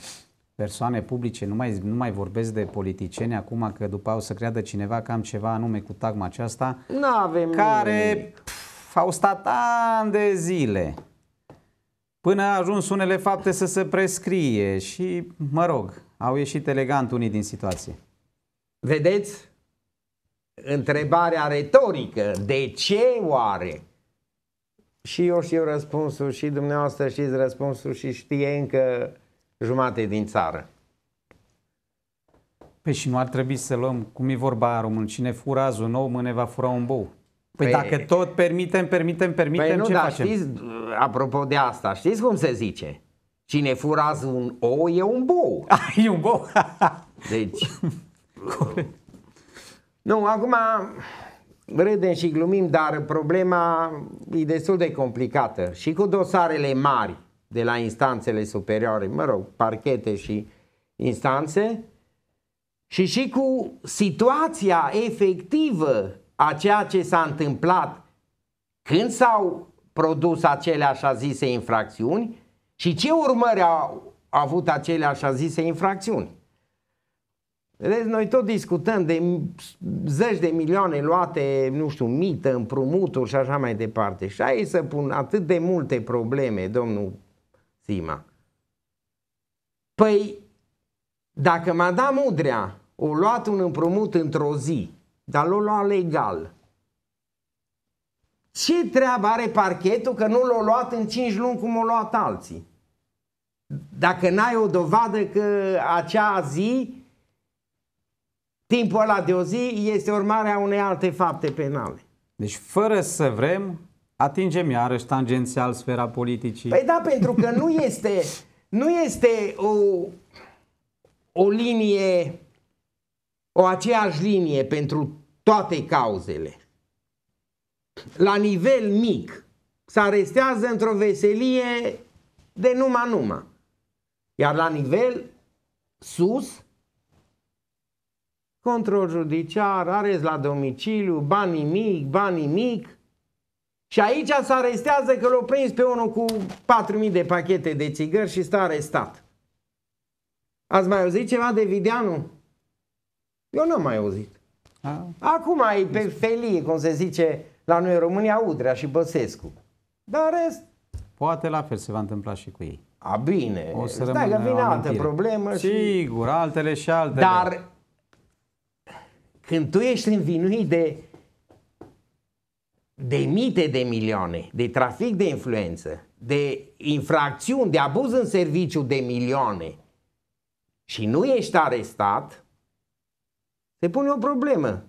persoane publice, nu mai, nu mai vorbesc de politicieni acum, că după o să creadă cineva că am ceva anume cu tagma aceasta, Nu avem care pf, au stat ani de zile Până a ajuns unele fapte să se prescrie și, mă rog, au ieșit elegant unii din situație. Vedeți? Întrebarea retorică, de ce oare? Și eu știu răspunsul, și dumneavoastră știți răspunsul și știe încă jumate din țară. Păi și nu ar trebui să luăm, cum e vorba român, cine fură un nou, mâine va fura un bou. Păi, păi dacă tot permitem, permitem, permitem, păi nu, ce dar facem? Știți, apropo de asta, știți cum se zice? Cine fură azi un ou e un bou. Ah, e un bou. deci... nu, acum râdem și glumim, dar problema e destul de complicată. Și cu dosarele mari de la instanțele superioare, mă rog, parchete și instanțe, și și cu situația efectivă a ceea ce s-a întâmplat când s-au produs acele așa zise infracțiuni și ce urmări au avut acele așa zise infracțiuni. Vedeți, noi tot discutăm de zeci de milioane luate, nu știu, mită, împrumuturi și așa mai departe. Și aici să pun atât de multe probleme, domnul Sima. Păi, dacă Madame Udrea o luat un împrumut într-o zi dar l-o luat legal. Ce treabă are parchetul că nu l-a luat în 5 luni cum o luat alții? Dacă n-ai o dovadă că acea zi, timpul ăla de o zi, este urmarea unei alte fapte penale. Deci fără să vrem, atingem iarăși tangențial sfera politicii. Păi da, pentru că nu este, nu este o, o linie o aceeași linie pentru toate cauzele. La nivel mic, se arestează într-o veselie de numa-numa. Iar la nivel sus, control judiciar, arest la domiciliu, banii mic, banii mic. Și aici se arestează că l-au prins pe unul cu 4.000 de pachete de țigări și stă arestat. Ați mai auzit ceva de Videanu? Eu n-am mai auzit. A. Acum ai pe felie, cum se zice la noi în România, Udrea și Băsescu. Dar rest... Poate la fel se va întâmpla și cu ei. A, bine. O să Stai că vine altă problemă. Sigur, și... altele și altele. Dar când tu ești învinuit de de mite de milioane, de trafic de influență, de infracțiuni, de abuz în serviciu de milioane și nu ești arestat, se pune o problemă.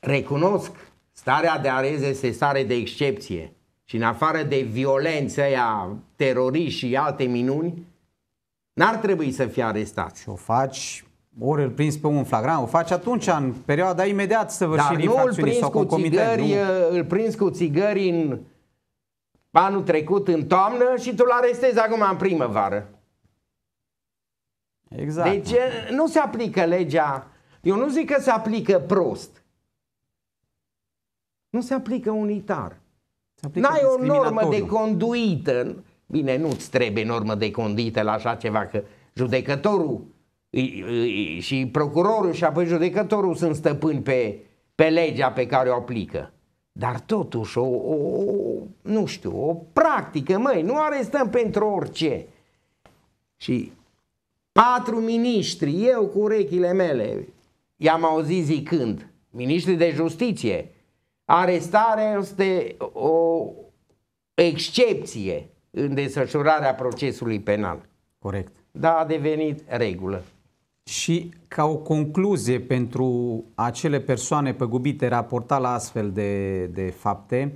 Recunosc, starea de arez este stare de excepție și în afară de violență a teroriști și alte minuni, n-ar trebui să fie arestați. Și o faci ori îl prins pe un flagrant, o faci atunci, în perioada imediat să Dar nu îl prins cu țigări, nu? îl prins cu țigări în anul trecut, în toamnă și tu l arestezi acum în primăvară. Exact. Deci nu se aplică legea. Eu nu zic că se aplică prost. Nu se aplică unitar. N-ai o normă de conduită. Bine, nu-ți trebuie normă de conduită la așa ceva, că judecătorul și procurorul și apoi judecătorul sunt stăpâni pe, pe legea pe care o aplică. Dar totuși, o, o, o, nu știu, o practică, măi, nu arestăm pentru orice. Și Patru miniștri, eu cu urechile mele, i-am auzit zicând, miniștri de justiție, arestarea este o excepție în desfășurarea procesului penal. Corect. Da, a devenit regulă. Și ca o concluzie pentru acele persoane păgubite raportat la astfel de, de fapte,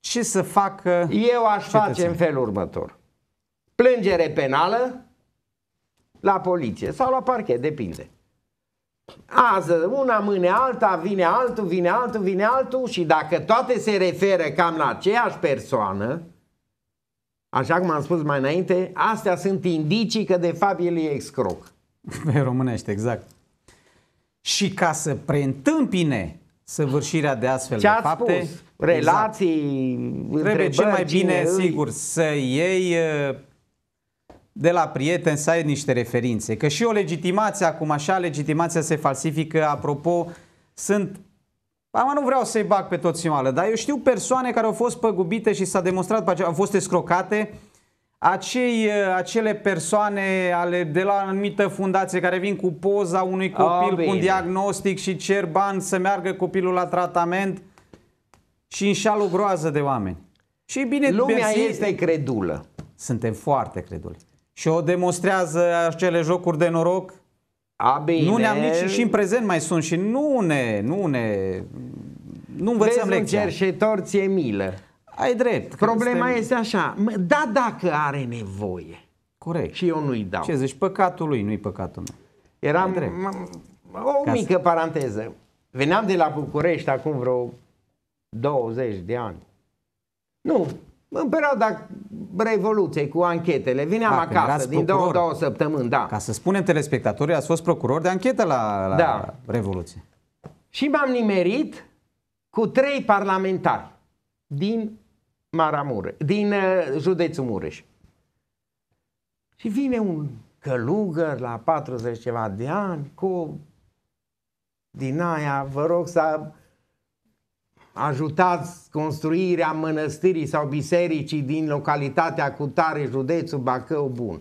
ce să facă? Eu aș cetățenii? face în felul următor. Plângere penală, la poliție sau la parchet, depinde. Azi una, mâine alta, vine altul, vine altul, vine altul și dacă toate se referă cam la aceeași persoană, așa cum am spus mai înainte, astea sunt indicii că de fapt el e excroc. Pe românește, exact. Și ca să preîntâmpine săvârșirea de astfel Ce de fapte... Spus? Relații, exact. Trebuie cel mai bine, îi... sigur, să iei de la prieteni să ai niște referințe. Că și o legitimație, acum așa, legitimația se falsifică, apropo, sunt am nu vreau să-i bag pe toți în oală, dar eu știu persoane care au fost păgubite și s-a demonstrat, au fost escrocate, acei, uh, acele persoane ale, de la anumită fundație care vin cu poza unui ah, copil oh, cu un diagnostic și cer bani să meargă copilul la tratament și înșală o groază de oameni. Și bine, Lumea este credulă. Suntem foarte creduli și o demonstrează acele jocuri de noroc. A, bine. Nu ne-am nici și în prezent mai sunt și nu ne, nu ne, nu învățăm Vezi lecția. Vezi și torți milă. Ai drept. Problema suntem... este așa, da dacă are nevoie. Corect. Și eu nu-i dau. Ce zici, păcatul lui, nu-i păcatul meu. Era o Ca mică să... paranteză. Veneam de la București acum vreo 20 de ani. Nu, în perioada Revoluției cu anchetele, vineam da, acasă din două, două săptămâni, da. Ca să spunem telespectatorii, a fost procuror de anchetă la, la da. Revoluție. Și m-am nimerit cu trei parlamentari din Maramure, din uh, județul Mureș. Și vine un călugăr la 40 ceva de ani cu din aia, vă rog să ajutați construirea mănăstirii sau bisericii din localitatea Cutare, județul Bacău Bun.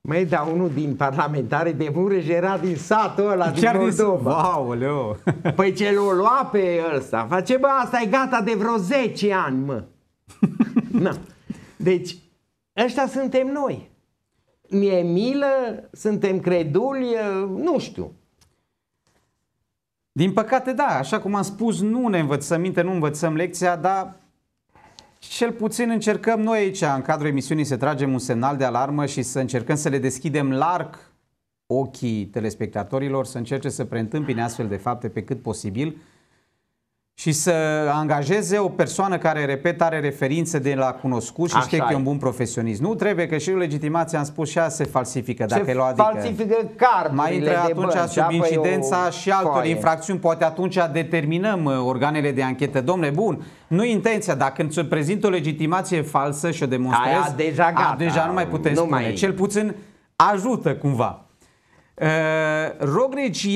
Mai da unul din parlamentare de Mureș era din satul ăla, Chiar din Moldova. Aoleu. Păi ce l-o lua pe ăsta? Face, bă, asta e gata de vreo 10 ani, mă. Na. Deci, ăștia suntem noi. Mie milă, suntem creduli, nu știu. Din păcate, da, așa cum am spus, nu ne învățăm minte, nu învățăm lecția, dar cel puțin încercăm noi aici, în cadrul emisiunii, să tragem un semnal de alarmă și să încercăm să le deschidem larg ochii telespectatorilor, să încerce să preîntâmpine astfel de fapte pe cât posibil, și să angajeze o persoană care, repet, are referințe de la cunoscut și Așa știe că e un bun profesionist. Nu trebuie că și legitimația, am spus, și ea se falsifică. Dacă se luat, adică, falsifică cardurile Mai intră atunci bani, sub incidența o... și altor foaie. infracțiuni. Poate atunci determinăm uh, organele de anchetă. domnule bun, nu intenția. Dacă îți prezint o legitimație falsă și o demonstrez, Aia deja, gata, a, deja nu mai putem nu spune. Mai... Cel puțin ajută cumva. Uh, Rogrici,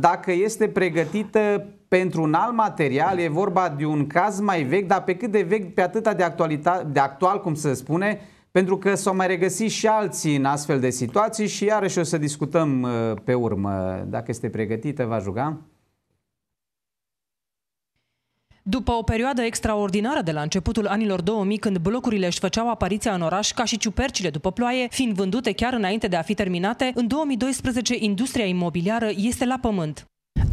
dacă este pregătită pentru un alt material, e vorba de un caz mai vechi, dar pe cât de vechi, pe atâta de, actualitate, de actual, cum se spune, pentru că s-au mai regăsit și alții în astfel de situații și iarăși o să discutăm uh, pe urmă. Dacă este pregătită, va juca. După o perioadă extraordinară de la începutul anilor 2000, când blocurile își făceau apariția în oraș ca și ciupercile după ploaie, fiind vândute chiar înainte de a fi terminate, în 2012 industria imobiliară este la pământ.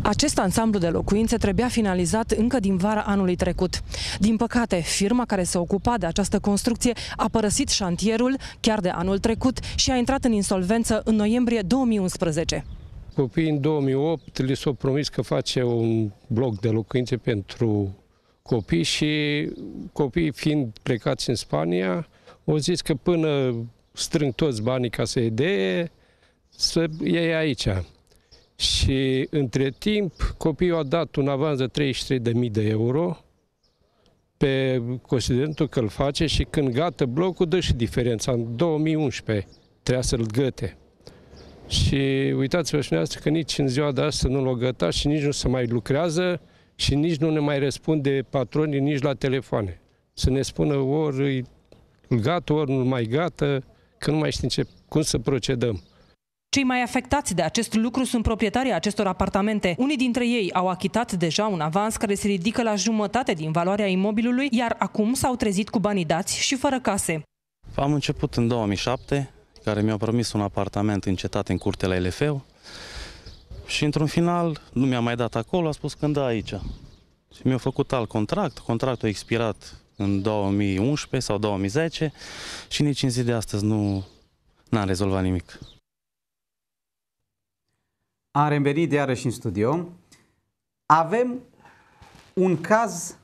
Acest ansamblu de locuințe trebuia finalizat încă din vara anului trecut. Din păcate, firma care se ocupa de această construcție a părăsit șantierul chiar de anul trecut și a intrat în insolvență în noiembrie 2011. Copiii în 2008 li s-au promis că face un bloc de locuințe pentru copii și copiii fiind plecați în Spania, au zis că până strâng toți banii ca să i să iei aici. Și între timp, copilul a dat un avans de 33.000 de euro pe considerentul că îl face și când gata blocul, dă și diferența. În 2011 trebuia să-l găte. Și uitați-vă și noastră că nici în ziua de astăzi nu l-o găta și nici nu se mai lucrează și nici nu ne mai răspunde patronii nici la telefoane. Să ne spună ori gata, ori nu mai gata, că nu mai știm ce, cum să procedăm. Cei mai afectați de acest lucru sunt proprietarii acestor apartamente. Unii dintre ei au achitat deja un avans care se ridică la jumătate din valoarea imobilului, iar acum s-au trezit cu banii dați și fără case. Am început în 2007, care mi-a promis un apartament încetat în curte la Elefeu și într-un final nu mi-a mai dat acolo, a spus când da aici. Și mi-a făcut alt contract, contractul a expirat în 2011 sau 2010 și nici în zi de astăzi nu n-am rezolvat nimic. Am revenit iarăși în studio. Avem un caz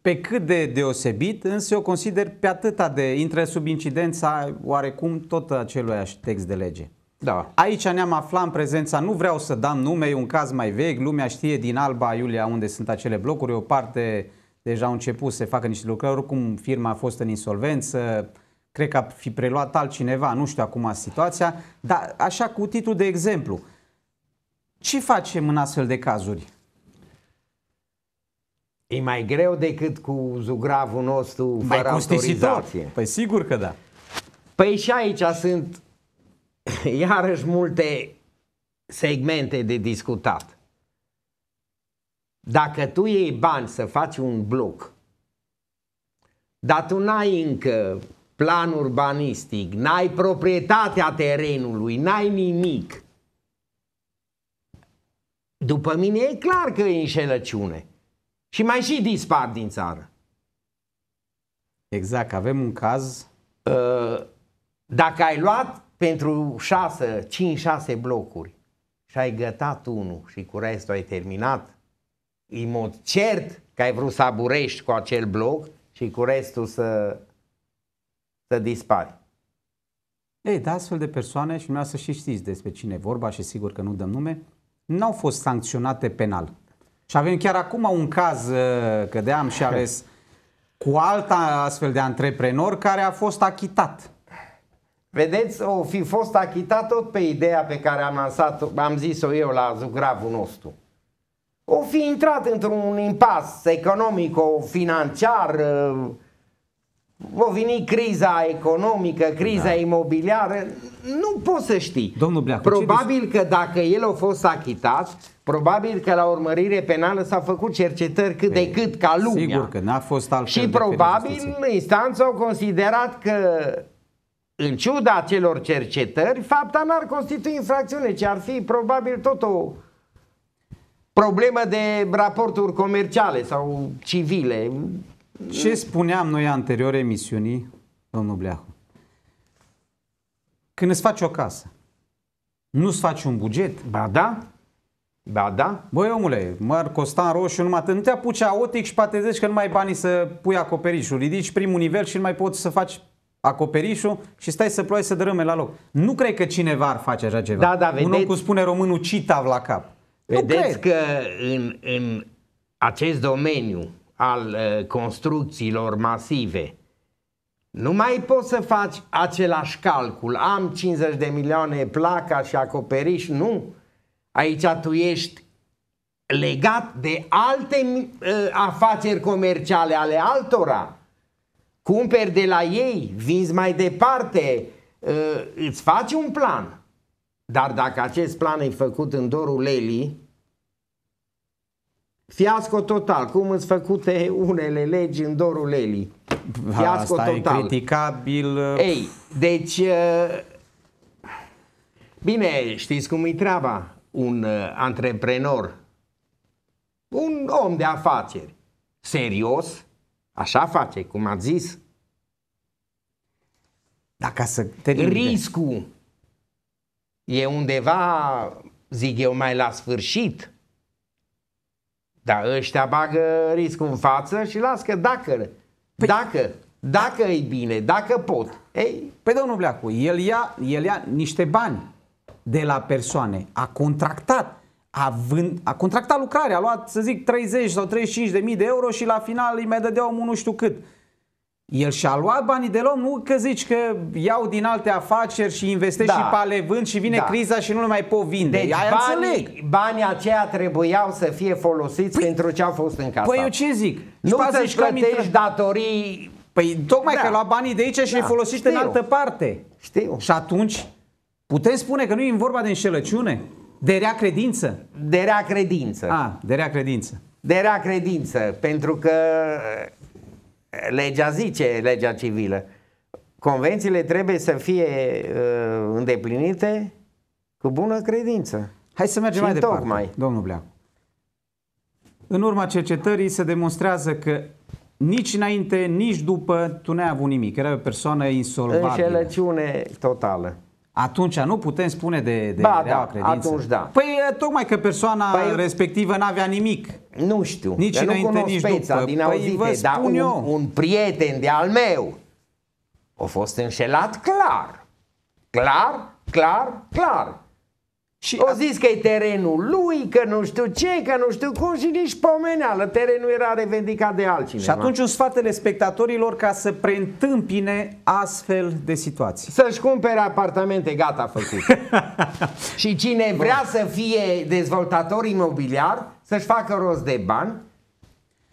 pe cât de deosebit, însă eu consider pe atâta de intră sub incidența oarecum tot aceluiași text de lege. Da. Aici ne-am aflat în prezența, nu vreau să dam nume, e un caz mai vechi, lumea știe din Alba Iulia unde sunt acele blocuri, o parte deja au început să facă niște lucrări, oricum firma a fost în insolvență, cred că a fi preluat altcineva, nu știu acum situația, dar așa cu titlul de exemplu – ce facem în astfel de cazuri? E mai greu decât cu zugravul nostru mai fără autorizație. Păi sigur că da. Păi și aici sunt iarăși multe segmente de discutat. Dacă tu iei bani să faci un bloc, dar tu n-ai încă plan urbanistic, n-ai proprietatea terenului, n-ai nimic, după mine e clar că e înșelăciune. Și mai și dispar din țară. Exact, avem un caz. Uh, dacă ai luat pentru 6, 5-6 blocuri și ai gătat unul și cu restul ai terminat, în mod cert că ai vrut să aburești cu acel bloc și cu restul să, să dispari. Ei, de da, astfel de persoane și dumneavoastră și știți despre cine e vorba și sigur că nu dăm nume, n-au fost sancționate penal. Și avem chiar acum un caz, uh, că de am și ales, cu alta astfel de antreprenor care a fost achitat. Vedeți, o fi fost achitat tot pe ideea pe care am lansat, am zis-o eu la zugravul nostru. O fi intrat într-un impas economic financiar uh, Va veni criza economică, criza da. imobiliară, nu poți să știi. Domnul Bleacu, probabil că dacă el a fost achitat, probabil că la urmărire penală s-a făcut cercetări cât de cât ca lumea. Sigur că n-a fost altfel Și probabil instanța au considerat că în ciuda acelor cercetări, fapta n-ar constitui infracțiune, ci ar fi probabil tot o problemă de raporturi comerciale sau civile. Ce spuneam noi anterior emisiunii, domnul Bleahu? Când îți faci o casă, nu-ți faci un buget? Ba da, ba da. Băi omule, măr costan roșu, numai nu te apuci aotic și poate zici că nu mai ai banii să pui acoperișul. Ridici primul nivel și nu mai poți să faci acoperișul și stai să ploaie să dărâme la loc. Nu cred că cineva ar face așa ceva. Da, da, vedeți. Un om cum spune românul citav la cap. Vedeți că în, în acest domeniu al eh, construcțiilor masive. Nu mai poți să faci același calcul. Am 50 de milioane placa și acoperiș. Nu. Aici tu ești legat de alte eh, afaceri comerciale ale altora. Cumperi de la ei, vinzi mai departe, eh, îți faci un plan. Dar dacă acest plan e făcut în dorul Lelii, Fiasco total, cum îți făcute unele legi în dorul Eli. Fiasco Asta total. e criticabil. Uh, Ei, deci, uh, bine, știți cum e treaba? Un uh, antreprenor, un om de afaceri, serios, așa face, cum a zis. Dacă să te Riscul e undeva, zic eu, mai la sfârșit dar ăștia bagă riscul în față și las că dacă, păi... dacă, dacă e bine, dacă pot. Ei... Păi domnul Bleacu, el ia, el ia niște bani de la persoane, a contractat, a, vând, a contractat lucrarea, a luat, să zic, 30 sau 35 de mii de euro și la final îi mai dădea omul nu știu cât. El și-a luat banii de la nu că zici că iau din alte afaceri și investești da. și pale vând și vine da. criza și nu le mai pot vinde. Deci Ai banii, înțeleg. banii aceia trebuiau să fie folosiți păi, pentru ce au fost casă. Păi eu ce zic? Nu să-și plătești intră... datorii... Păi tocmai da. că lua banii de aici și da. îi folosești Știu. în altă parte. Știu. Și atunci putem spune că nu e vorba de înșelăciune? De rea credință? De rea credință. A, ah, de rea credință. De rea credință, pentru că legea zice, legea civilă. Convențiile trebuie să fie uh, îndeplinite cu bună credință. Hai să mergem și mai departe, tocmai. domnul Bleacu. În urma cercetării se demonstrează că nici înainte, nici după, tu n-ai avut nimic. Era o persoană insolvabilă. Înșelăciune totală. Atunci nu putem spune de, de ba, rea da, credință. Atunci da. Păi tocmai că persoana păi, respectivă n-avea nimic. Nu știu, nici că înainte, nu cunosc nici după. din păi auzite, păi dar un, eu. un prieten de al meu a fost înșelat clar. Clar, clar, clar. Și o zis că e terenul lui, că nu știu ce, că nu știu cum și nici pomeneală. Terenul era revendicat de altcineva. Și atunci un sfatele spectatorilor ca să preîntâmpine astfel de situații. Să-și cumpere apartamente, gata făcut. și cine vrea să fie dezvoltator imobiliar, să-și facă rost de bani,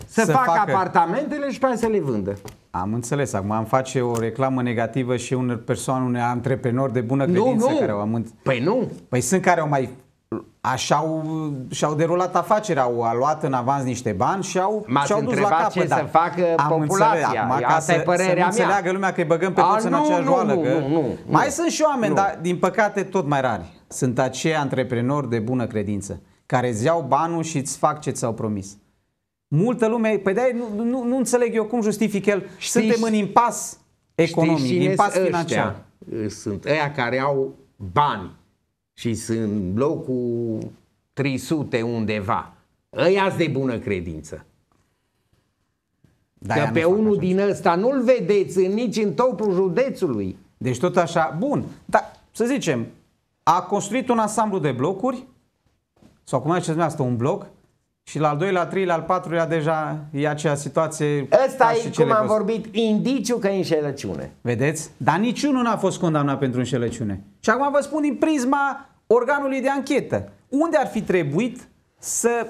să, să facă, facă apartamentele și pe aia să le vândă. Am înțeles, acum am face o reclamă negativă și unor persoane, unor antreprenori de bună credință nu, nu. care au amânt. Păi nu. Păi sunt care au mai Așa au, și-au derulat afacerea, au luat în avans niște bani și au, și -au dus la capăt. ce da. să facă am populația. acum, ca să, să nu mea. înțeleagă lumea că îi băgăm pe toți în aceeași nu, oală. Nu, că... nu, nu, mai nu. sunt și oameni, nu. dar din păcate tot mai rari. Sunt acei antreprenori de bună credință care îți iau banul și îți fac ce ți-au promis. Multă lume, pe păi de nu, nu, nu înțeleg eu cum justific el. Știi, Suntem în impas economic, în impas financiar. Sunt ăia care au bani și sunt în locul 300 undeva. ăia de bună credință. Dar că pe unul așa. din ăsta nu-l vedeți în, nici în topul județului. Deci tot așa, bun, dar să zicem, a construit un asamblu de blocuri, sau cum mai dumneavoastră, un bloc, și la al doilea, al treilea, al patrulea deja e aceea situație. Ăsta e, cum am vorbit, indiciu că e înșelăciune. Vedeți? Dar niciunul n-a fost condamnat pentru înșelăciune. Și acum vă spun din prisma organului de anchetă. Unde ar fi trebuit să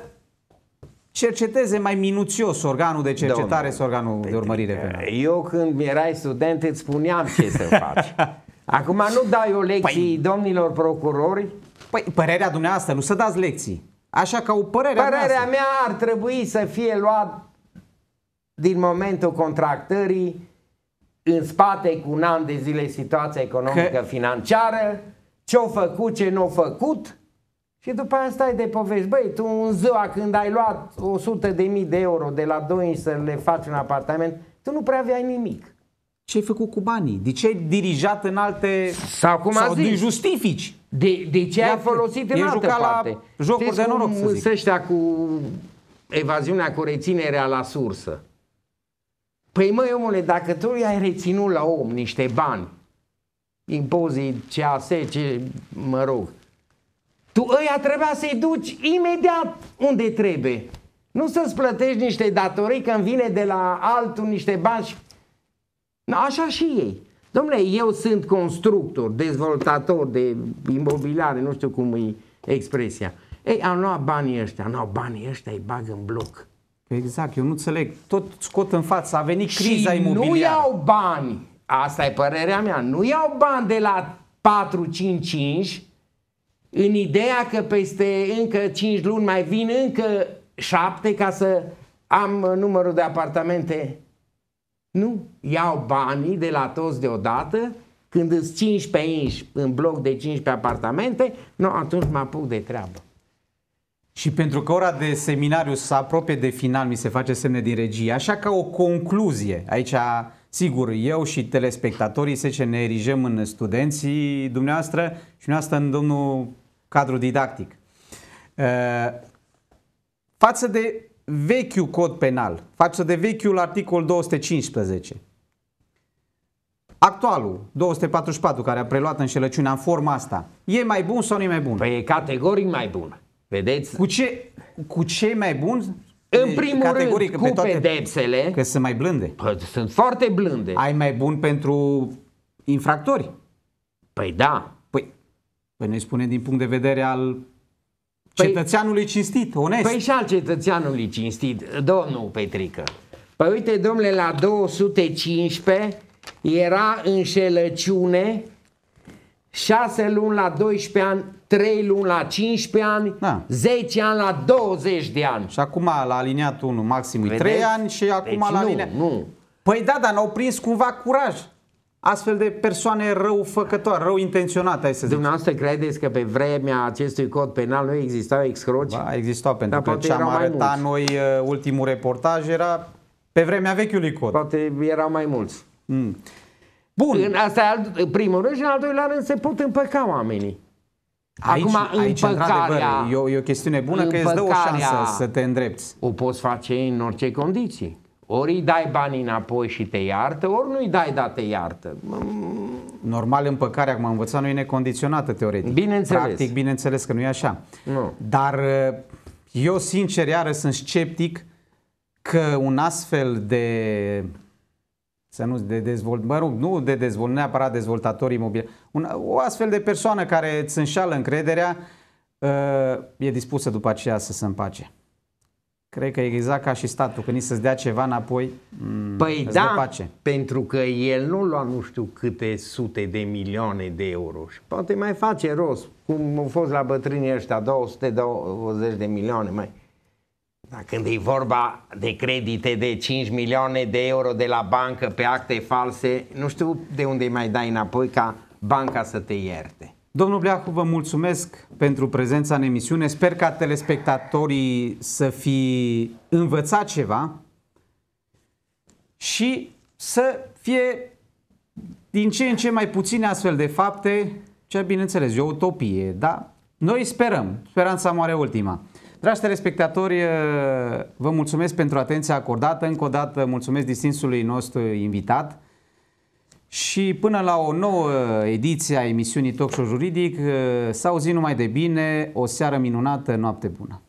cerceteze mai minuțios organul de cercetare Domnul, sau organul de urmărire penală? Eu când erai student îți spuneam ce să faci. Acum nu dai o lecție păi... domnilor procurori Păi, părerea dumneavoastră, nu să dați lecții. Așa că o părere Părerea mea ar trebui să fie luat din momentul contractării în spate cu un an de zile situația economică că... financiară, ce au făcut, ce nu au făcut și după aia stai de povești. Băi, tu în ziua când ai luat 100.000 de mii de euro de la doi să le faci un apartament, tu nu prea aveai nimic. Ce ai făcut cu banii? De ce ai dirijat în alte... Sau cum sau zis, justifici? De, de ce ai folosit în altă parte? La jocuri Știți de noroc, să zic. ăștia cu evaziunea, cu reținerea la sursă. Păi măi omule, dacă tu i-ai reținut la om niște bani, impozit, CAS, ce, mă rog, tu ăia trebuia să-i duci imediat unde trebuie. Nu să-ți plătești niște datorii când vine de la altul niște bani. Așa și ei. Domnule, eu sunt constructor, dezvoltator de imobiliare, nu știu cum e expresia. Ei, am luat banii ăștia, nu au banii ăștia, îi bag în bloc. Exact, eu nu înțeleg. Tot scot în față, a venit criza și imobiliară. nu iau bani, asta e părerea mea, nu iau bani de la 4-5-5 în ideea că peste încă 5 luni mai vin încă 7 ca să am numărul de apartamente nu, iau banii de la toți deodată, când îți 15 inși în bloc de 15 apartamente, nu, atunci mă apuc de treabă. Și pentru că ora de seminariu se apropie de final, mi se face semne din regie, așa ca o concluzie, aici Sigur, eu și telespectatorii se ce ne erigem în studenții dumneavoastră și dumneavoastră în domnul cadru didactic. Ă, față de vechiul cod penal, față de vechiul articol 215. Actualul, 244, care a preluat înșelăciunea în forma asta, e mai bun sau nu e mai bun? Păi e categoric mai bun. Vedeți? Cu ce, cu ce mai bun? În deci, primul rând, cu pe toate, pedepsele. Că sunt mai blânde. Pă, sunt foarte blânde. Ai mai bun pentru infractori? Păi da. Păi, păi ne spune din punct de vedere al Păi, cetățeanului cinstit, onest. Păi și al cetățeanului cinstit, domnul Petrică. Păi uite, domnule, la 215 era înșelăciune 6 luni la 12 ani, 3 luni la 15 ani, da. 10 ani la 20 de ani. Și acum la aliniat 1 maxim 3 ani și acum deci la nu, aliniat... nu. Păi da, dar n-au prins cumva curaj astfel de persoane răufăcătoare, rău intenționate, hai să zic. Dumneavoastră credeți că pe vremea acestui cod penal nu existau excroci? Ba, existau, pentru Dar că ce am arătat noi uh, ultimul reportaj era pe vremea vechiului cod. Poate erau mai mulți. Mm. Bun. În asta e al primul rând și în al doilea rând se pot împăca oamenii. Aici, Acum, aici împăcarea, e, o, e o chestiune bună că îți dă o șansă să te îndrepți. O poți face în orice condiții. Ori îi dai banii înapoi și te iartă, ori nu-i dai, dar te iartă. Normal, împăcarea, cum am învățat, nu e necondiționată, teoretic. Bineînțeles. Practic, bineînțeles că nu e așa. Nu. Dar uh, eu, sincer, iară sunt sceptic că un astfel de să nu de dezvolt, mă rog, nu de dezvolt, neapărat dezvoltatorii imobili, un, o astfel de persoană care îți înșală încrederea uh, e dispusă după aceea să se împace. Cred că exact ca și statul, când îi să-ți dea ceva înapoi, mm, păi îți da, dă pace. pentru că el nu lua nu știu câte sute de milioane de euro și poate mai face rost, cum au fost la bătrânii ăștia, 220 de milioane mai. Dar când e vorba de credite de 5 milioane de euro de la bancă pe acte false, nu știu de unde îi mai dai înapoi ca banca să te ierte. Domnul Bleahu, vă mulțumesc pentru prezența în emisiune. Sper ca telespectatorii să fi învățat ceva și să fie din ce în ce mai puține astfel de fapte, ce bineînțeles, e o utopie, da? Noi sperăm, speranța moare ultima. Dragi telespectatori, eh, vă mulțumesc pentru atenția acordată. Încă o dată mulțumesc distinsului nostru invitat. Și până la o nouă ediție a emisiunii Talk Show Juridic, uh, să auzim numai de bine, o seară minunată, noapte bună!